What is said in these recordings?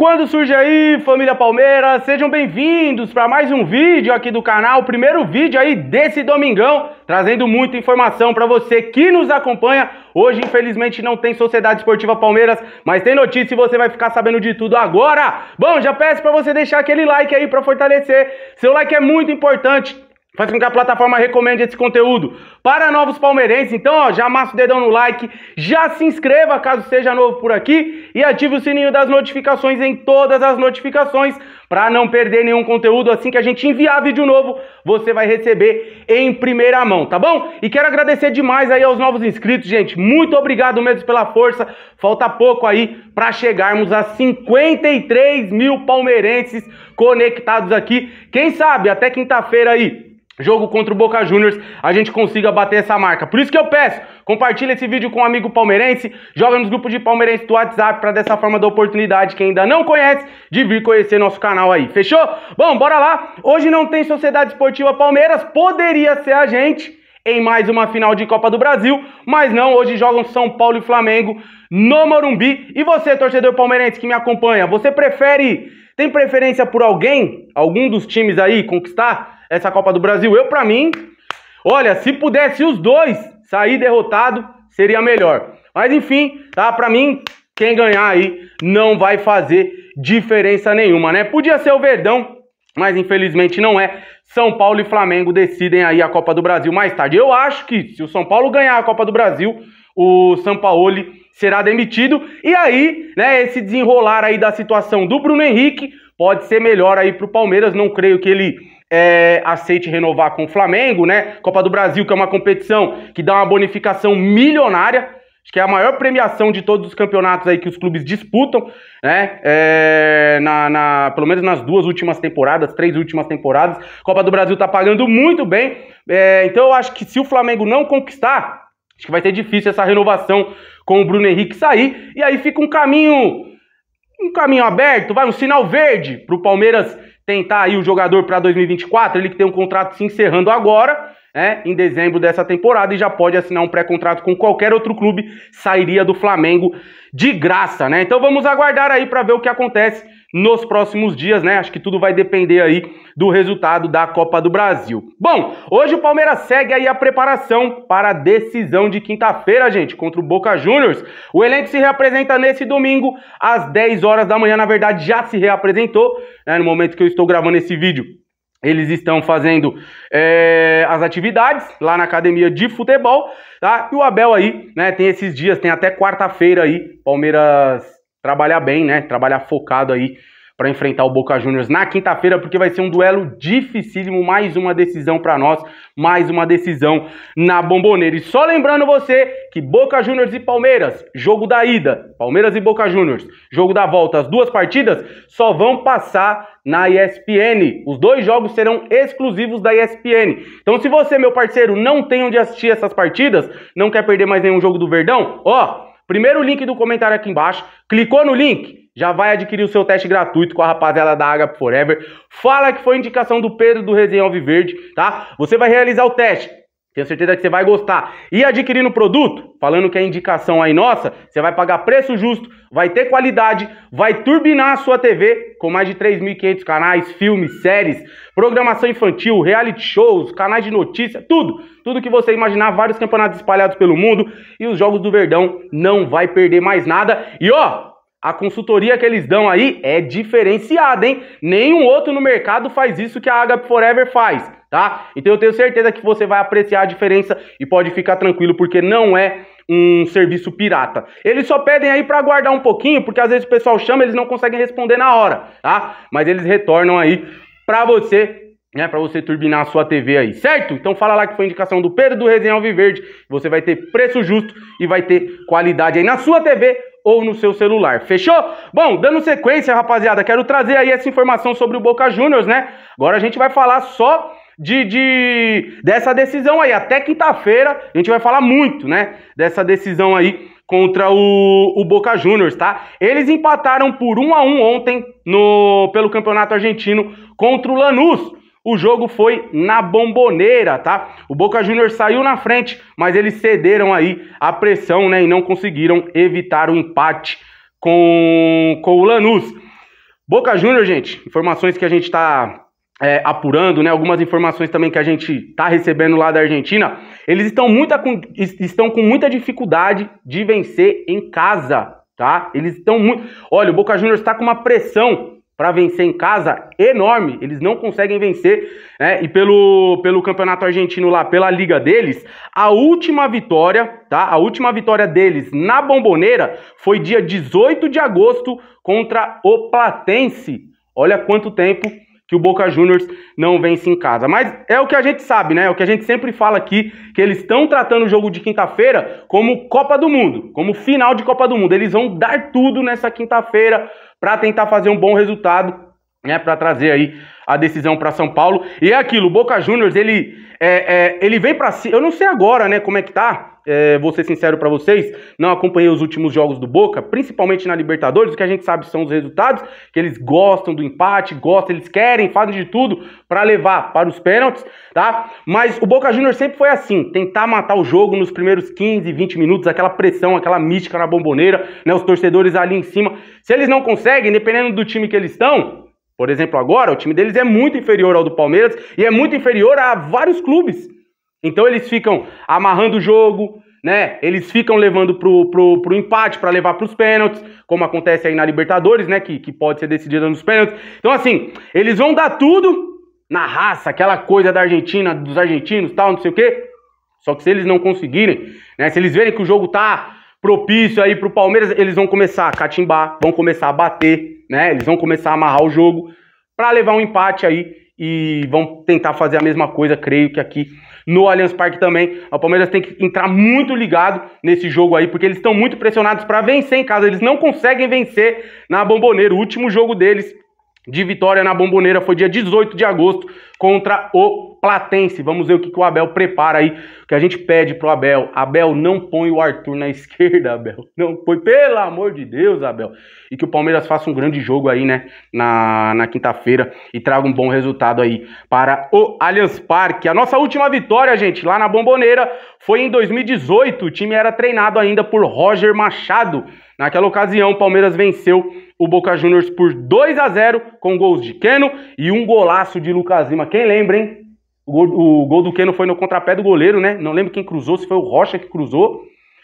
Quando surge aí, família Palmeiras, sejam bem-vindos para mais um vídeo aqui do canal, primeiro vídeo aí desse domingão, trazendo muita informação para você que nos acompanha. Hoje, infelizmente, não tem Sociedade Esportiva Palmeiras, mas tem notícia e você vai ficar sabendo de tudo agora. Bom, já peço para você deixar aquele like aí para fortalecer. Seu like é muito importante Faz com que a plataforma recomende esse conteúdo para novos palmeirenses. Então, ó, já amassa o dedão no like, já se inscreva caso seja novo por aqui e ative o sininho das notificações em todas as notificações para não perder nenhum conteúdo. Assim que a gente enviar vídeo novo, você vai receber em primeira mão, tá bom? E quero agradecer demais aí aos novos inscritos, gente. Muito obrigado mesmo pela força. Falta pouco aí para chegarmos a 53 mil palmeirenses conectados aqui. Quem sabe até quinta-feira aí jogo contra o Boca Juniors, a gente consiga bater essa marca. Por isso que eu peço, compartilha esse vídeo com um amigo palmeirense, joga nos grupos de palmeirense do WhatsApp para dessa forma dar oportunidade quem ainda não conhece de vir conhecer nosso canal aí. Fechou? Bom, bora lá. Hoje não tem Sociedade Esportiva Palmeiras, poderia ser a gente em mais uma final de Copa do Brasil, mas não, hoje jogam São Paulo e Flamengo no Morumbi. E você, torcedor palmeirense que me acompanha, você prefere tem preferência por alguém, algum dos times aí conquistar essa Copa do Brasil. Eu, para mim, olha, se pudesse os dois sair derrotado, seria melhor. Mas enfim, tá? Para mim, quem ganhar aí não vai fazer diferença nenhuma, né? Podia ser o Verdão, mas infelizmente não é. São Paulo e Flamengo decidem aí a Copa do Brasil mais tarde. Eu acho que se o São Paulo ganhar a Copa do Brasil, o Sampaoli será demitido. E aí, né, esse desenrolar aí da situação do Bruno Henrique pode ser melhor aí pro Palmeiras. Não creio que ele é, aceite renovar com o Flamengo, né? Copa do Brasil, que é uma competição que dá uma bonificação milionária, acho que é a maior premiação de todos os campeonatos aí que os clubes disputam, né? É, na, na, pelo menos nas duas últimas temporadas, três últimas temporadas, Copa do Brasil tá pagando muito bem. É, então eu acho que se o Flamengo não conquistar, acho que vai ser difícil essa renovação com o Bruno Henrique sair. E aí fica um caminho. Um caminho aberto, vai, um sinal verde pro Palmeiras tentar aí o jogador para 2024, ele que tem um contrato se encerrando agora, né, em dezembro dessa temporada e já pode assinar um pré-contrato com qualquer outro clube, sairia do Flamengo de graça, né? Então vamos aguardar aí para ver o que acontece nos próximos dias, né? Acho que tudo vai depender aí do resultado da Copa do Brasil. Bom, hoje o Palmeiras segue aí a preparação para a decisão de quinta-feira, gente, contra o Boca Juniors. O elenco se reapresenta nesse domingo às 10 horas da manhã, na verdade já se reapresentou, né, no momento que eu estou gravando esse vídeo. Eles estão fazendo é, as atividades lá na academia de futebol, tá? E o Abel aí, né, tem esses dias, tem até quarta-feira aí, Palmeiras trabalhar bem, né? Trabalhar focado aí para enfrentar o Boca Juniors na quinta-feira, porque vai ser um duelo dificílimo, mais uma decisão para nós, mais uma decisão na Bomboneira. E só lembrando você que Boca Juniors e Palmeiras, jogo da ida, Palmeiras e Boca Juniors, jogo da volta, as duas partidas só vão passar na ESPN. Os dois jogos serão exclusivos da ESPN. Então se você, meu parceiro, não tem onde assistir essas partidas, não quer perder mais nenhum jogo do Verdão, ó, Primeiro link do comentário aqui embaixo. Clicou no link? Já vai adquirir o seu teste gratuito com a rapaziada da Agape Forever. Fala que foi indicação do Pedro do Resenha Alviverde, tá? Você vai realizar o teste tenho certeza que você vai gostar. E adquirindo o produto, falando que é indicação aí nossa, você vai pagar preço justo, vai ter qualidade, vai turbinar a sua TV com mais de 3.500 canais, filmes, séries, programação infantil, reality shows, canais de notícia, tudo. Tudo que você imaginar, vários campeonatos espalhados pelo mundo e os Jogos do Verdão não vai perder mais nada. E ó, a consultoria que eles dão aí é diferenciada, hein? Nenhum outro no mercado faz isso que a Agap Forever faz tá? Então eu tenho certeza que você vai apreciar a diferença e pode ficar tranquilo porque não é um serviço pirata. Eles só pedem aí para guardar um pouquinho, porque às vezes o pessoal chama, eles não conseguem responder na hora, tá? Mas eles retornam aí para você né, para você turbinar a sua TV aí, certo? Então fala lá que foi indicação do Pedro do Resenha Alviverde, você vai ter preço justo e vai ter qualidade aí na sua TV ou no seu celular, fechou? Bom, dando sequência, rapaziada, quero trazer aí essa informação sobre o Boca Juniors, né? Agora a gente vai falar só de, de dessa decisão aí. Até quinta-feira a gente vai falar muito, né? Dessa decisão aí contra o, o Boca Juniors, tá? Eles empataram por 1 a 1 ontem no pelo Campeonato Argentino contra o Lanús. O jogo foi na bomboneira, tá? O Boca Juniors saiu na frente, mas eles cederam aí a pressão, né? E não conseguiram evitar o empate com, com o Lanús. Boca Juniors, gente, informações que a gente tá é, apurando, né, algumas informações também que a gente está recebendo lá da Argentina, eles estão, muita, com, estão com muita dificuldade de vencer em casa, tá? Eles estão muito. Olha, o Boca Juniors está com uma pressão para vencer em casa enorme. Eles não conseguem vencer, né? E pelo, pelo campeonato argentino lá, pela liga deles, a última vitória, tá? A última vitória deles na Bomboneira foi dia 18 de agosto contra o Platense. Olha quanto tempo que o Boca Juniors não vence em casa. Mas é o que a gente sabe, né? É o que a gente sempre fala aqui, que eles estão tratando o jogo de quinta-feira como Copa do Mundo, como final de Copa do Mundo. Eles vão dar tudo nessa quinta-feira para tentar fazer um bom resultado né, para trazer aí a decisão para São Paulo. E é aquilo, o Boca Juniors, ele, é, é, ele vem para cima. Eu não sei agora, né, como é que tá. É, vou ser sincero para vocês, não acompanhei os últimos jogos do Boca, principalmente na Libertadores, o que a gente sabe são os resultados, que eles gostam do empate, gostam, eles querem, fazem de tudo para levar para os pênaltis, tá? Mas o Boca Juniors sempre foi assim, tentar matar o jogo nos primeiros 15, 20 minutos, aquela pressão, aquela mística na bomboneira, né, os torcedores ali em cima. Se eles não conseguem, dependendo do time que eles estão, por exemplo, agora o time deles é muito inferior ao do Palmeiras e é muito inferior a vários clubes. Então eles ficam amarrando o jogo, né? Eles ficam levando pro, pro, pro empate para levar pros pênaltis, como acontece aí na Libertadores, né? Que, que pode ser decidida nos pênaltis. Então, assim, eles vão dar tudo na raça, aquela coisa da Argentina, dos argentinos, tal, não sei o quê. Só que se eles não conseguirem, né? Se eles verem que o jogo tá propício aí pro Palmeiras, eles vão começar a catimbar, vão começar a bater, né? Eles vão começar a amarrar o jogo para levar um empate aí e vão tentar fazer a mesma coisa, creio que aqui no Allianz Parque também. O Palmeiras tem que entrar muito ligado nesse jogo aí, porque eles estão muito pressionados para vencer em casa. Eles não conseguem vencer na Bomboneira. O último jogo deles de vitória na Bomboneira foi dia 18 de agosto contra o Platense. Vamos ver o que, que o Abel prepara aí, o que a gente pede pro Abel. Abel, não põe o Arthur na esquerda, Abel. Não põe, pelo amor de Deus, Abel. E que o Palmeiras faça um grande jogo aí, né, na, na quinta-feira e traga um bom resultado aí para o Allianz Parque. A nossa última vitória, gente, lá na Bomboneira foi em 2018. O time era treinado ainda por Roger Machado. Naquela ocasião, o Palmeiras venceu o Boca Juniors por 2 a 0 com gols de Keno e um golaço de Lucas Lima. Quem lembra, hein? O gol, o gol do Keno foi no contrapé do goleiro, né? Não lembro quem cruzou, se foi o Rocha que cruzou.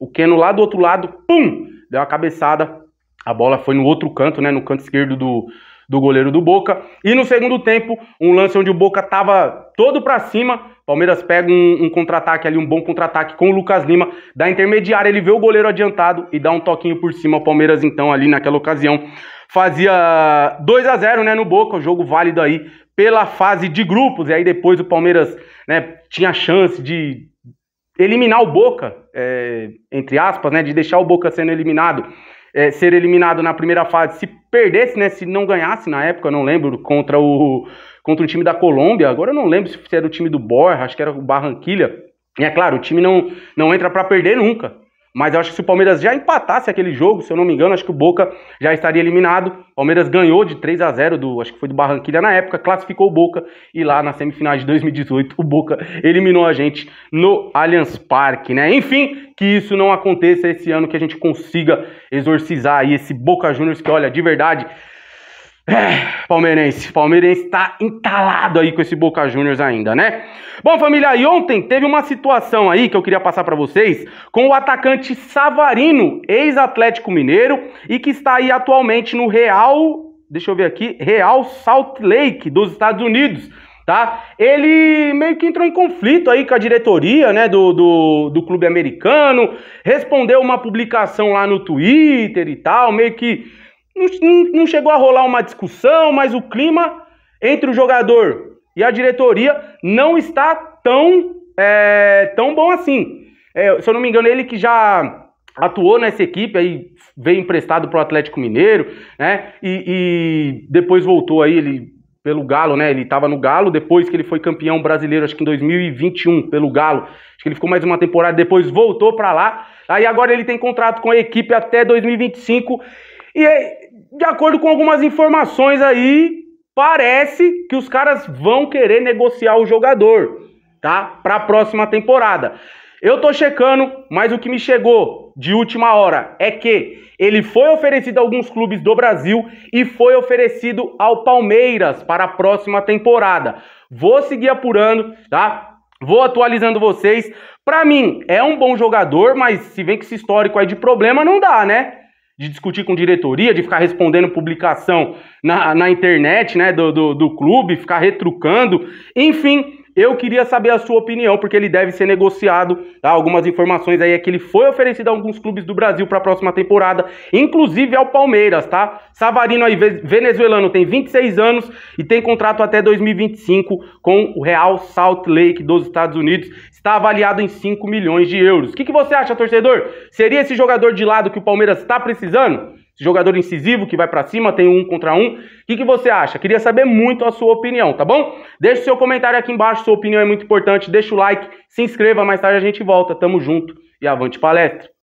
O Keno lá do outro lado, pum, deu uma cabeçada. A bola foi no outro canto, né? No canto esquerdo do, do goleiro do Boca. E no segundo tempo, um lance onde o Boca estava todo para cima. Palmeiras pega um, um contra-ataque ali, um bom contra-ataque com o Lucas Lima. Da intermediária, ele vê o goleiro adiantado e dá um toquinho por cima. O Palmeiras, então, ali naquela ocasião, fazia 2 a 0 né, no Boca. O jogo válido aí pela fase de grupos. E aí depois o Palmeiras né, tinha chance de eliminar o Boca, é, entre aspas, né, de deixar o Boca sendo eliminado é, ser eliminado na primeira fase se perdesse, né? Se não ganhasse na época, eu não lembro, contra o contra o time da Colômbia. Agora eu não lembro se era o time do Borja, acho que era o Barranquilha. E é claro, o time não, não entra para perder nunca. Mas eu acho que se o Palmeiras já empatasse aquele jogo, se eu não me engano, acho que o Boca já estaria eliminado. O Palmeiras ganhou de 3 a 0 do, acho que foi do Barranquilla na época, classificou o Boca e lá na semifinal de 2018 o Boca eliminou a gente no Allianz Parque, né? Enfim, que isso não aconteça esse ano, que a gente consiga exorcizar aí esse Boca Juniors que olha, de verdade, é, palmeirense, palmeirense tá entalado aí com esse Boca Juniors ainda, né? Bom, família, e ontem teve uma situação aí que eu queria passar para vocês com o atacante Savarino, ex-Atlético Mineiro, e que está aí atualmente no Real, deixa eu ver aqui, Real Salt Lake dos Estados Unidos, tá? Ele meio que entrou em conflito aí com a diretoria, né, do, do, do clube americano, respondeu uma publicação lá no Twitter e tal, meio que não, não chegou a rolar uma discussão, mas o clima entre o jogador e a diretoria não está tão, é, tão bom assim. É, se eu não me engano, ele que já atuou nessa equipe, aí veio emprestado para o Atlético Mineiro, né? E, e, depois voltou aí, ele pelo Galo, né? Ele estava no Galo, depois que ele foi campeão brasileiro, acho que em 2021, pelo Galo. Acho que ele ficou mais uma temporada, depois voltou para lá. Aí agora ele tem contrato com a equipe até 2025. E aí, de acordo com algumas informações aí, parece que os caras vão querer negociar o jogador, tá? Para a próxima temporada. Eu tô checando, mas o que me chegou de última hora é que ele foi oferecido a alguns clubes do Brasil e foi oferecido ao Palmeiras para a próxima temporada. Vou seguir apurando, tá? Vou atualizando vocês. Para mim, é um bom jogador, mas se vem que esse histórico aí de problema, não dá, né? de discutir com diretoria, de ficar respondendo publicação na, na internet né, do, do, do clube, ficar retrucando. Enfim, eu queria saber a sua opinião, porque ele deve ser negociado. Tá? Algumas informações aí é que ele foi oferecido a alguns clubes do Brasil para a próxima temporada, inclusive ao Palmeiras, tá? Savarino aí, venezuelano, tem 26 anos e tem contrato até 2025 com o Real Salt Lake dos Estados Unidos. Está avaliado em 5 milhões de euros. O que, que você acha, torcedor? Seria esse jogador de lado que o Palmeiras está precisando? jogador incisivo que vai para cima, tem um contra um. O que, que, você acha? Queria saber muito a sua opinião, tá bom? Deixe seu comentário aqui embaixo, sua opinião é muito importante. Deixa o like, se inscreva, mais tarde a gente volta. Tamo junto e avante palestra!